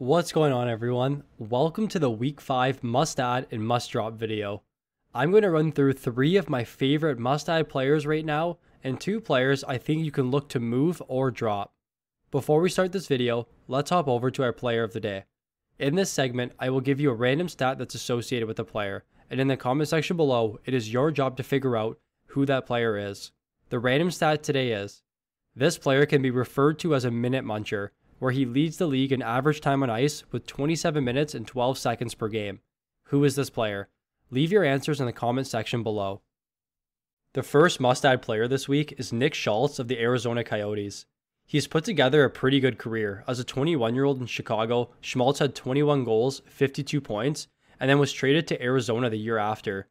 What's going on everyone? Welcome to the week 5 must add and must drop video. I'm going to run through 3 of my favorite must add players right now, and 2 players I think you can look to move or drop. Before we start this video, let's hop over to our player of the day. In this segment, I will give you a random stat that's associated with a player, and in the comment section below, it is your job to figure out who that player is. The random stat today is, this player can be referred to as a minute muncher, where he leads the league in average time on ice with 27 minutes and 12 seconds per game. Who is this player? Leave your answers in the comment section below. The first must add player this week is Nick Schultz of the Arizona Coyotes. He's put together a pretty good career. As a 21 year old in Chicago, Schmaltz had 21 goals, 52 points, and then was traded to Arizona the year after.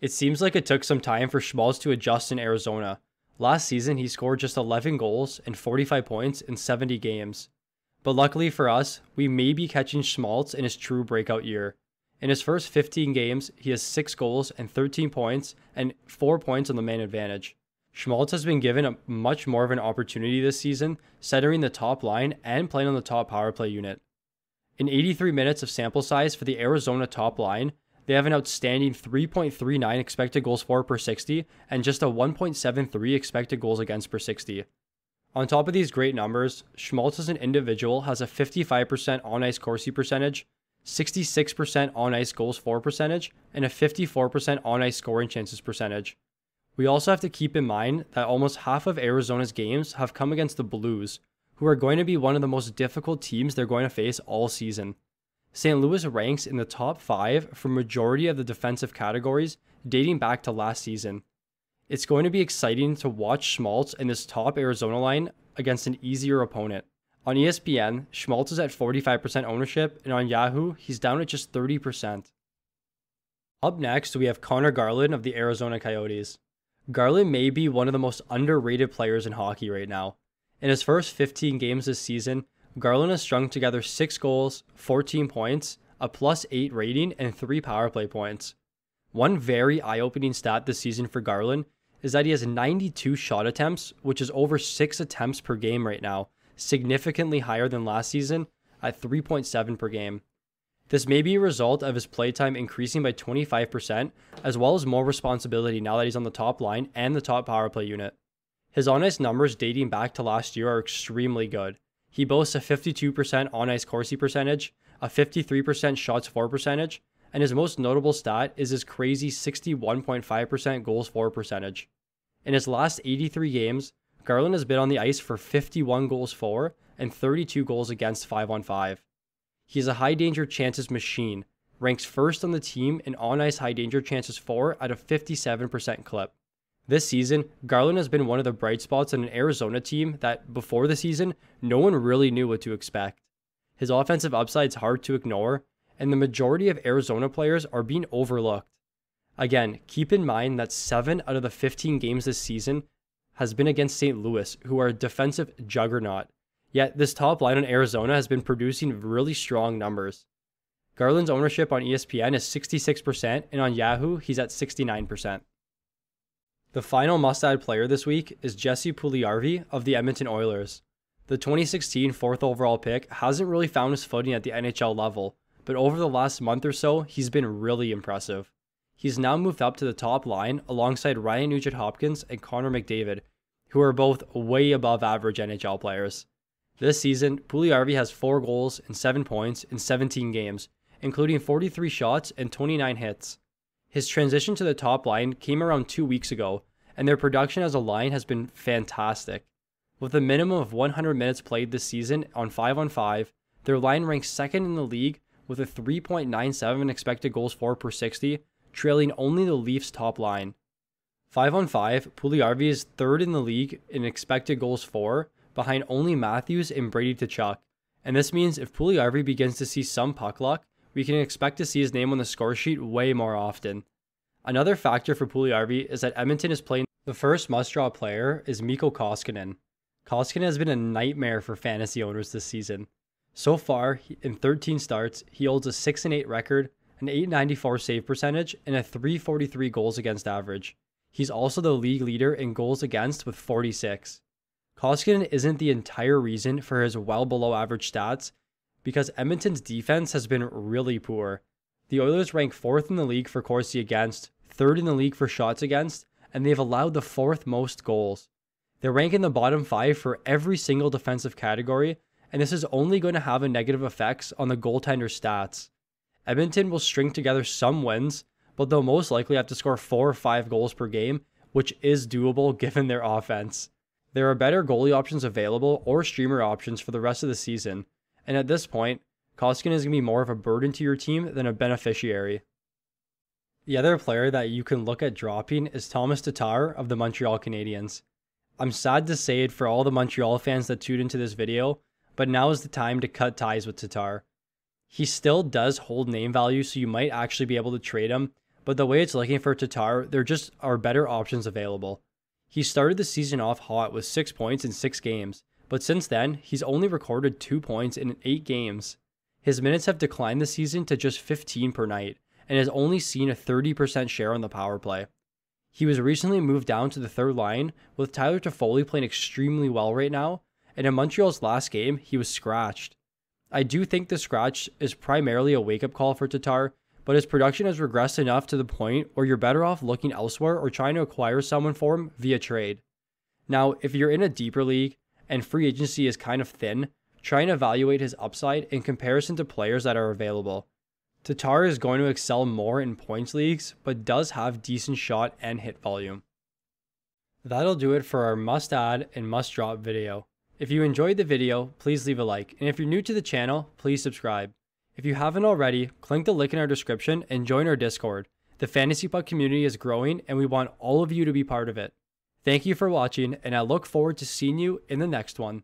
It seems like it took some time for Schmaltz to adjust in Arizona. Last season, he scored just 11 goals and 45 points in 70 games. But luckily for us, we may be catching Schmaltz in his true breakout year. In his first 15 games, he has 6 goals and 13 points and 4 points on the man advantage. Schmaltz has been given a much more of an opportunity this season, centering the top line and playing on the top power play unit. In 83 minutes of sample size for the Arizona top line, they have an outstanding 3.39 expected goals for per 60 and just a 1.73 expected goals against per 60. On top of these great numbers, Schmaltz as an individual has a 55% on ice Corsi percentage, 66% on ice goals for percentage, and a 54% on ice scoring chances percentage. We also have to keep in mind that almost half of Arizona's games have come against the Blues, who are going to be one of the most difficult teams they're going to face all season. St. Louis ranks in the top 5 for majority of the defensive categories dating back to last season. It's going to be exciting to watch Schmaltz and this top Arizona line against an easier opponent. On ESPN, Schmaltz is at 45% ownership, and on Yahoo, he's down at just 30%. Up next, we have Connor Garland of the Arizona Coyotes. Garland may be one of the most underrated players in hockey right now. In his first 15 games this season, Garland has strung together 6 goals, 14 points, a plus 8 rating, and 3 power play points. One very eye opening stat this season for Garland is that he has 92 shot attempts, which is over six attempts per game right now, significantly higher than last season at 3.7 per game. This may be a result of his playtime increasing by 25%, as well as more responsibility now that he's on the top line and the top power play unit. His on ice numbers dating back to last year are extremely good. He boasts a 52% on ice Corsi percentage, a 53% shots for percentage, and his most notable stat is his crazy 61.5% goals for percentage. In his last 83 games, Garland has been on the ice for 51 goals for and 32 goals against 5 on 5. He is a high danger chances machine, ranks first on the team in on ice high danger chances for at a 57% clip. This season, Garland has been one of the bright spots in an Arizona team that, before the season, no one really knew what to expect. His offensive upside is hard to ignore, and the majority of Arizona players are being overlooked. Again, keep in mind that 7 out of the 15 games this season has been against St. Louis, who are a defensive juggernaut. Yet, this top line in Arizona has been producing really strong numbers. Garland's ownership on ESPN is 66%, and on Yahoo, he's at 69%. The final must add player this week is Jesse Pugliarvi of the Edmonton Oilers. The 2016 fourth overall pick hasn't really found his footing at the NHL level, but over the last month or so, he's been really impressive. He's now moved up to the top line alongside Ryan Nugent Hopkins and Connor McDavid, who are both way above average NHL players. This season, Puliarvi has 4 goals and 7 points in 17 games, including 43 shots and 29 hits. His transition to the top line came around 2 weeks ago, and their production as a line has been fantastic. With a minimum of 100 minutes played this season on 5 on 5, their line ranks second in the league with a 3.97 expected goals for per 60, trailing only the Leafs' top line. 5 on 5, Puliarvi is third in the league in expected goals for, behind only Matthews and Brady Tkachuk. And this means if Puliarvi begins to see some puck luck, we can expect to see his name on the score sheet way more often. Another factor for Puliarvi is that Edmonton is playing the first must-draw player is Mikko Koskinen. Koskinen has been a nightmare for fantasy owners this season. So far, in 13 starts, he holds a 6 8 record, an 894 save percentage, and a 343 goals against average. He's also the league leader in goals against with 46. Koskinen isn't the entire reason for his well below average stats because Edmonton's defense has been really poor. The Oilers rank 4th in the league for Corsi against, 3rd in the league for shots against, and they've allowed the 4th most goals. They rank in the bottom 5 for every single defensive category, and this is only going to have a negative effects on the goaltender stats. Edmonton will string together some wins, but they'll most likely have to score four or five goals per game, which is doable given their offense. There are better goalie options available or streamer options for the rest of the season, and at this point, Koskinen is going to be more of a burden to your team than a beneficiary. The other player that you can look at dropping is Thomas Tatar of the Montreal Canadiens. I'm sad to say it for all the Montreal fans that tuned into this video, but now is the time to cut ties with Tatar. He still does hold name value, so you might actually be able to trade him, but the way it's looking for Tatar, there just are better options available. He started the season off hot with 6 points in 6 games, but since then, he's only recorded 2 points in 8 games. His minutes have declined this season to just 15 per night, and has only seen a 30% share on the power play. He was recently moved down to the third line, with Tyler Toffoli playing extremely well right now, and in Montreal's last game, he was scratched. I do think the scratch is primarily a wake up call for Tatar, but his production has regressed enough to the point where you're better off looking elsewhere or trying to acquire someone for him via trade. Now, if you're in a deeper league and free agency is kind of thin, try and evaluate his upside in comparison to players that are available. Tatar is going to excel more in points leagues, but does have decent shot and hit volume. That'll do it for our must add and must drop video. If you enjoyed the video, please leave a like, and if you're new to the channel, please subscribe. If you haven't already, click the link in our description and join our Discord. The Fantasy Puck community is growing, and we want all of you to be part of it. Thank you for watching, and I look forward to seeing you in the next one.